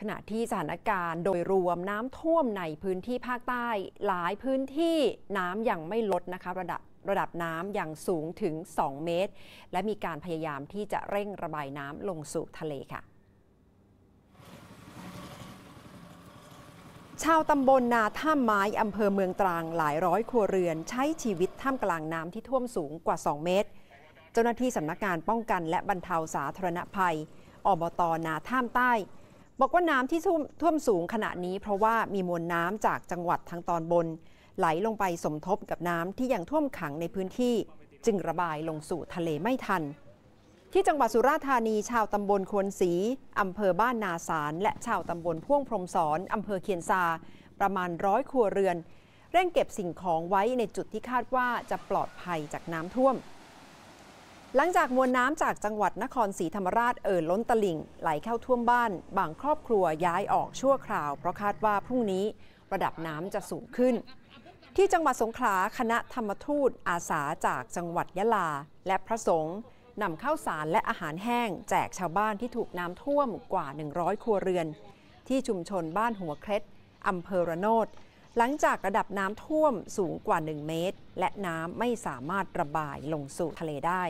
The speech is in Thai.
ขณะที่สถานการณ์โดยรวมน้ำท่วมในพื้นที่ภาคใต้หลายพื้นที่น้ำยังไม่ลดนะคะระดับระดับน้ำอย่างสูงถึง 2 เมตร และมีการพยายามที่จะเร่งระบายน้ำลงสู่ทะเลค่ะ ชาวตำบลนาท่าไม้อำเภอเมืองตรังหลายร้อยครัวเรือนใช้ชีวิตท่ามกลางน้ำที่ท่วมสูงกว่า 2 เมตร เจ้าหน้าที่สำนักงานป้องกันและบรรเทาสาธารณภัยอบตนาท่ามใต้บอกว่าน้ำที่ท่วมสูงขณะนี้ เพราะว่ามีมวลน้ำจากจังหวัดทางตอนบน ไหลลงไปสมทบกับน้ำที่ยังท่วมขังในพื้นที่จึงระบายลงสู่ทะเลไม่ทัน ที่จังหวัดสุราษฎร์ธานีชาวตำบลควนสีอำเภอบ้านนาสาร และชาวตำบลพ่วงพรมสอนอำเภอเคียนซา ประมาณร้อยครัวเรือน เร่งเก็บสิ่งของไว้ในจุดที่คาดว่าจะปลอดภัยจากน้ำท่วมหลังจากมวลน้ำจากจังหวัดนครศรีธรรมราชเอ่อล้นตลิ่งไหลเข้าท่วมบ้าน บางครอบครัวย้ายออกชั่วคราวเพราะคาดว่าพรุ่งนี้ระดับน้ำจะสูงขึ้น ที่จังหวัดสงขลาคณะธรรมทูตอาสาจากจังหวัดยะลาและพระสงฆ์นำข้าวสารและอาหารแห้งแจกชาวบ้านที่ถูกน้ำท่วมกว่า 100 ครัวเรือนที่ชุมชนบ้านหัวเคล็ดอำเภอระโนดหลังจากระดับน้ำท่วมสูงกว่า 1 เมตร และน้ำไม่สามารถระบายลงสู่ทะเลได้